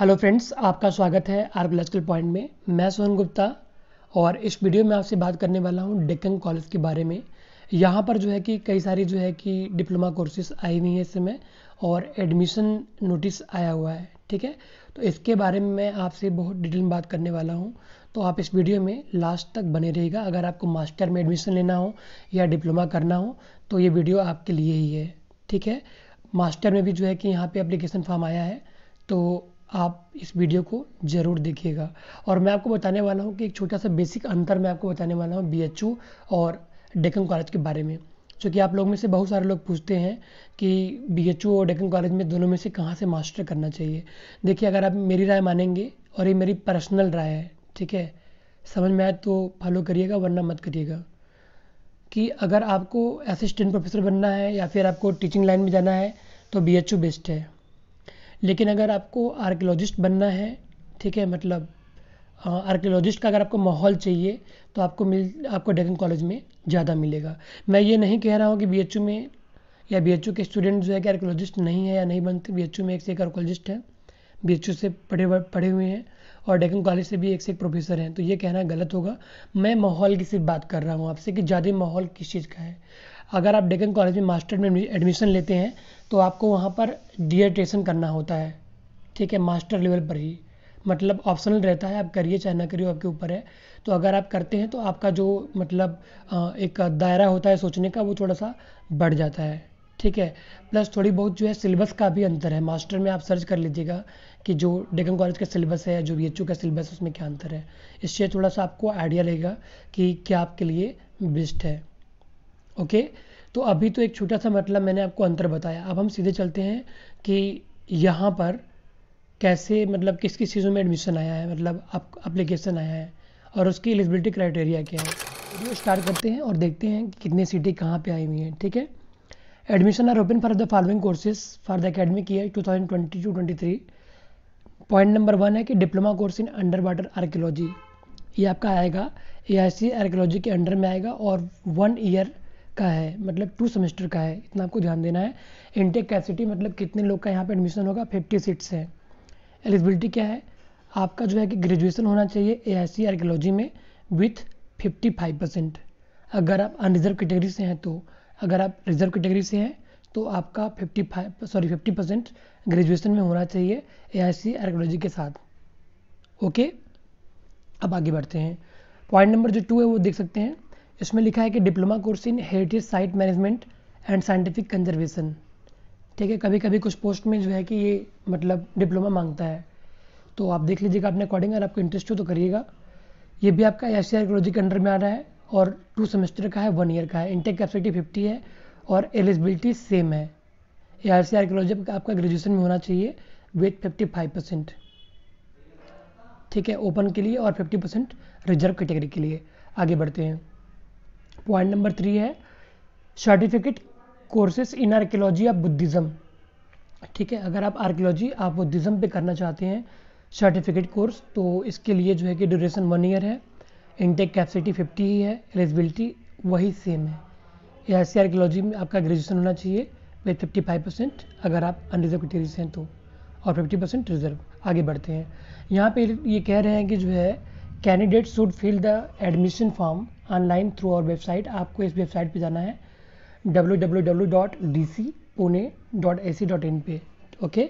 Hello friends आपका स्वागत है आर्कोलॉजिकल पॉइंट में मैं सोहन गुप्ता और इस वीडियो में आपसे बात करने वाला हूँ डेक्कन कॉलेज के बारे में यहाँ पर जो है कि कई सारी जो है कि डिप्लोमा कोर्सेज आई हुई हैं इस समय और एडमिशन नोटिस आया हुआ है ठीक है तो इसके बारे में मैं आपसे बहुत डिटेल में बात करने वाला हूँ तो आप इस वीडियो में लास्ट तक बने रहेगा अगर आपको मास्टर में एडमिशन लेना हो या डिप्लोमा करना हो तो ये वीडियो आपके लिए ही है ठीक है मास्टर में भी जो है कि यहाँ पर अप्लीकेशन फॉर्म आया है तो आप इस वीडियो को ज़रूर देखिएगा और मैं आपको बताने वाला हूँ कि एक छोटा सा बेसिक अंतर मैं आपको बताने वाला हूँ बी और डेकन कॉलेज के बारे में चूँकि आप लोग में से बहुत सारे लोग पूछते हैं कि बी और डेकन कॉलेज में दोनों में से कहाँ से मास्टर करना चाहिए देखिए अगर आप मेरी राय मानेंगे और ये मेरी पर्सनल राय है ठीक है समझ में आए तो फॉलो करिएगा वरना मत करिएगा कि अगर आपको असिस्टेंट प्रोफेसर बनना है या फिर आपको टीचिंग लाइन में जाना है तो बी बेस्ट है लेकिन अगर आपको आर्कियोलॉजिस्ट बनना है ठीक है मतलब आर्कियोलॉजिस्ट का अगर आपको माहौल चाहिए तो आपको मिल आपको डेकन कॉलेज में ज़्यादा मिलेगा मैं ये नहीं कह रहा हूँ कि बी में या बी के स्टूडेंट जो है कि आर्कियोलॉजिस्ट नहीं है या नहीं बनते बी में एक से एक आर्कोलॉजिस्ट है बी से पढ़े पढ़े हुए हैं और डेकन कॉलेज से भी एक से एक प्रोफेसर हैं तो ये कहना गलत होगा मैं माहौल की सिर्फ बात कर रहा हूँ आपसे कि ज़्यादा माहौल किस चीज़ का है अगर आप डेकन कॉलेज में मास्टर में एडमिशन लेते हैं तो आपको वहाँ पर डिएटेशन करना होता है ठीक है मास्टर लेवल पर ही मतलब ऑप्शनल रहता है आप करिए चाहे ना करिए आपके ऊपर है तो अगर आप करते हैं तो आपका जो मतलब एक दायरा होता है सोचने का वो थोड़ा सा बढ़ जाता है ठीक है प्लस थोड़ी बहुत जो है सिलेबस का भी अंतर है मास्टर में आप सर्च कर लीजिएगा कि जो डेकन कॉलेज का सिलेबस है जो बी का सिलेबस है उसमें क्या अंतर है इससे थोड़ा सा आपको आइडिया लगेगा कि क्या आपके लिए बेस्ट है ओके तो अभी तो एक छोटा सा मतलब मैंने आपको अंतर बताया अब हम सीधे चलते हैं कि यहाँ पर कैसे मतलब किस किस चीज़ों में एडमिशन आया है मतलब आप अप्लीकेशन आया है और उसकी एलिजिबिलिटी क्राइटेरिया क्या है वीडियो स्टार्ट करते हैं और देखते हैं कि कितनी सीटें कहाँ पे आई हुई हैं ठीक है admission are open for the following courses for the academic year two thousand twenty two twenty three point number one है कि diploma course in underwater archaeology ये आपका आएगा ए आई सी आर्कियोलॉजी के अंडर में आएगा और वन ईयर का है मतलब टू सेमेस्टर का है इतना आपको ध्यान देना है इनटेक कैपेसिटी मतलब कितने लोग का यहाँ पे एडमिशन होगा फिफ्टी सीट्स है एलिजिबिलिटी क्या है आपका जो है कि ग्रेजुएशन होना चाहिए ए आई सी आर्कियोलॉजी में विथ फिफ्टी फाइव परसेंट अगर आप अनरिजर्व कैटेगरी से हैं तो अगर आप रिजर्व कैटेगरी से हैं तो आपका fifty five sorry fifty percent graduation में होना चाहिए ए आई सी आर्कियोलॉजी के साथ ओके अब आगे बढ़ते हैं पॉइंट नंबर जो टू है वो देख सकते हैं इसमें लिखा है कि diploma course in heritage site management and scientific conservation ठीक है कभी कभी कुछ पोस्ट में जो है कि ये मतलब डिप्लोमा मांगता है तो आप देख लीजिएगा अपने अकॉर्डिंग अगर आपको इंटरेस्ट हो तो करिएगा ये भी आपका एस सी के अंडर में आ रहा है और टू सेमेस्टर का है वन ईयर का है इंटेक कैपेसिटी फिफ्टी है और एलिजिबिलिटी सेम है ए आर सी आर्कोलॉजी आपका ग्रेजुएशन में होना चाहिए विथ फिफ्टी फाइव परसेंट ठीक है ओपन के लिए और फिफ्टी परसेंट रिजर्व कैटेगरी के लिए आगे बढ़ते हैं पॉइंट नंबर थ्री है certificate courses in archaeology of Buddhism ठीक है अगर आप आर्कियोलॉजी आप बुद्धिज़्म पे करना चाहते हैं सर्टिफिकेट कोर्स तो इसके लिए जो है कि ड्यूरेशन वन ईयर है इनटेक कैपेसिटी फिफ्टी ही है एलिजिबिलिटी वही सेम है या एस आर्कियोलॉजी में आपका ग्रेजुएशन होना चाहिए विद फिफ्टी फाइव परसेंट अगर आप अनरिजर्व कैटेगरी से हैं तो और फिफ्टी परसेंट रिजर्व आगे बढ़ते हैं यहाँ पे ये कह रहे हैं कि जो है candidate should fill the admission form online through our website आपको इस वेबसाइट पे जाना है www.dcpune.ac.in पे ओके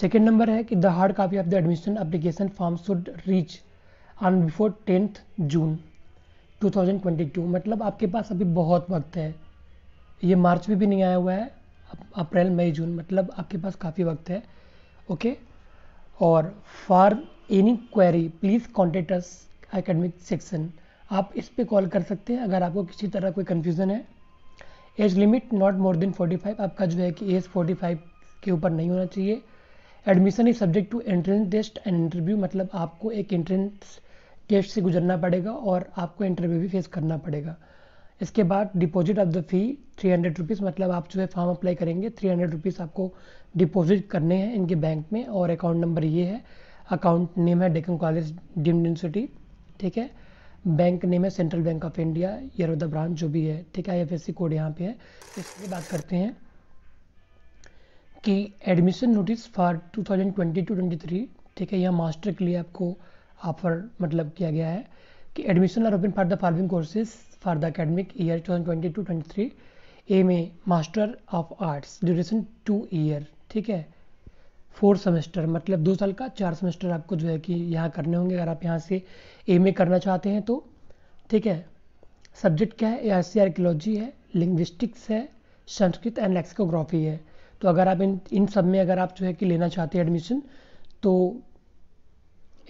सेकेंड नंबर है कि the hard copy of the admission application form should reach on before tenth June 2022 मतलब आपके पास अभी बहुत वक्त है ये मार्च में भी नहीं आया हुआ है अप्रैल मई जून मतलब आपके पास काफ़ी वक्त है ओके okay? और for any query please contact us academic section आप इस पर कॉल कर सकते हैं अगर आपको किसी तरह कोई कन्फ्यूज़न है age limit not more than 45 आपका जो है कि एज 45 के ऊपर नहीं होना चाहिए admission is subject to entrance test and interview मतलब आपको एक एंट्रेंस टेस्ट से गुजरना पड़ेगा और आपको इंटरव्यू भी फेस करना पड़ेगा इसके बाद deposit of the fee three hundred rupees मतलब आप जो है फॉर्म अप्लाई करेंगे थ्री हंड्रेड रुपीज़ आपको डिपॉजिट करने हैं इनके बैंक में और अकाउंट नंबर ये है अकाउंट नेम है डेकन कॉलेज डिम यूनिवर्सिटी ठीक है बैंक नेम है Central Bank of India Yerawada branch जो भी है ठीक है आईएफएससी कोड यहाँ पे है तो इसकी बात करते हैं कि एडमिशन नोटिस फॉर 2022 टू 23 ठीक है यहाँ मास्टर के लिए आपको ऑफर मतलब किया गया है कि admission are open for the following courses for the academic year 2020 to 23 ए में master of arts duration two year ठीक है फोर सेमेस्टर मतलब दो साल का चार सेमेस्टर आपको जो है कि यहाँ करने होंगे अगर आप यहाँ से एम ए करना चाहते हैं तो ठीक है सब्जेक्ट क्या है ए सी आर्कोलॉजी है लिंग्विस्टिक्स है संस्कृत एंड लेक्सिकोग्राफी है तो अगर आप इन इन सब में अगर आप जो है कि लेना चाहते हैं एडमिशन तो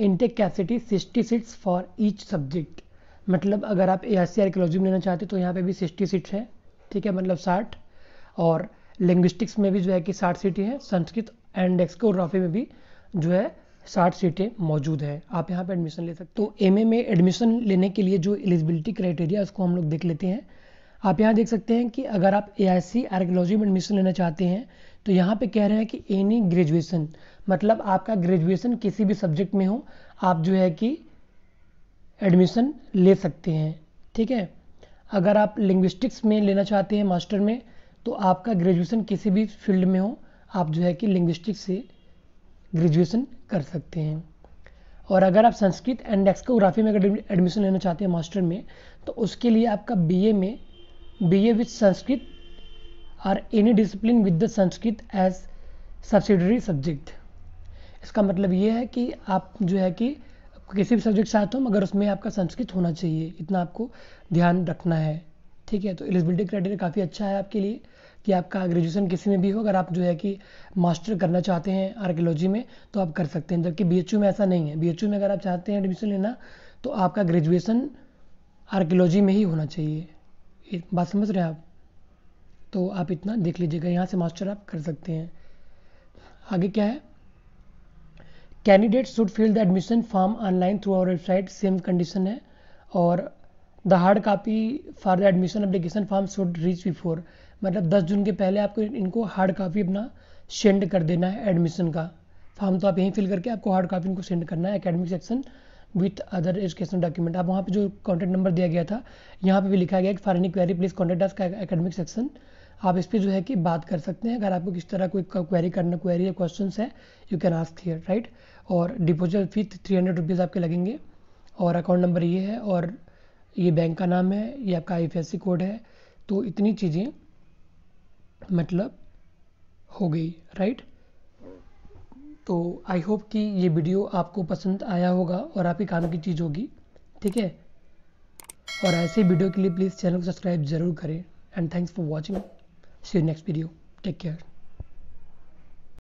intake capacity sixty seats for each subject मतलब अगर आप ए आर सी आर्कियोलॉजी में लेना चाहते हैं तो यहाँ पे भी सिक्सटी सीट्स हैं ठीक है मतलब साठ और लिंग्विस्टिक्स में भी जो है कि साठ सीटें हैं संस्कृत एंड एक्सकोग्राफी में भी जो है साठ सीटें मौजूद है आप यहाँ पे एडमिशन ले सकते हो एम में एडमिशन लेने के लिए जो एलिजिबिलिटी क्राइटेरिया उसको हम लोग देख लेते हैं आप यहाँ देख सकते हैं कि अगर आप ए आर्कियोलॉजी में एडमिशन लेना चाहते हैं तो यहाँ पे कह रहे हैं कि एनी ग्रेजुएशन मतलब आपका ग्रेजुएशन किसी भी सब्जेक्ट में हो आप जो है कि एडमिशन ले सकते हैं ठीक है अगर आप लिंग्विस्टिक्स में लेना चाहते हैं मास्टर में तो आपका ग्रेजुएशन किसी भी फील्ड में हो आप जो है कि लिंग्विस्टिक से ग्रेजुएशन कर सकते हैं और अगर आप संस्कृत एंड एक्सकोग्राफी में अगर एडमिशन लेना चाहते हैं मास्टर में तो उसके लिए आपका बीए में बीए विद संस्कृत और any discipline with the Sanskrit as subsidiary subject इसका मतलब ये है कि आप जो है कि किसी भी सब्जेक्ट चाहते हो मगर उसमें आपका संस्कृत होना चाहिए इतना आपको ध्यान रखना है ठीक है तो एलिजिबिलिटी क्राइटेरिया काफ़ी अच्छा है आपके लिए कि आपका ग्रेजुएशन किसी में भी हो अगर आप जो है कि मास्टर करना चाहते हैं आर्कियोलॉजी में तो आप कर सकते हैं जबकि बी में ऐसा नहीं है बी में अगर आप चाहते हैं एडमिशन लेना तो आपका ग्रेजुएसन आर्कियोलॉजी में ही होना चाहिए बात समझ रहे हैं आप तो आप इतना देख लीजिएगा यहाँ से मास्टर आप कर सकते हैं आगे क्या है candidate should fill the admission form online through our website same condition है और the hard copy for the admission application form should reach before मतलब 10 जून के पहले आपको इनको हार्ड कापी अपना सेंड कर देना है एडमिशन का फॉर्म तो, तो आप यहीं फिल करके आपको हार्ड कापी इनको सेंड करना है academic section with other education document आप वहाँ पे जो कॉन्टैक्ट नंबर दिया गया था यहाँ पे भी लिखा गया कि for any query please contact us academic section आप इस पर जो है कि बात कर सकते हैं अगर आपको किस तरह कोई क्वेरी करना क्वेरी या क्वेश्चन है you can ask here right और deposit fee three hundred rupees आपके लगेंगे और अकाउंट नंबर ये है और ये बैंक का नाम है ये आपका आई कोड है तो इतनी चीज़ें मतलब हो गई राइट तो आई होप कि ये वीडियो आपको पसंद आया होगा और आपके काम की चीज़ होगी ठीक है और ऐसे वीडियो के लिए प्लीज़ चैनल को सब्सक्राइब ज़रूर करें and thanks for watching see next video take care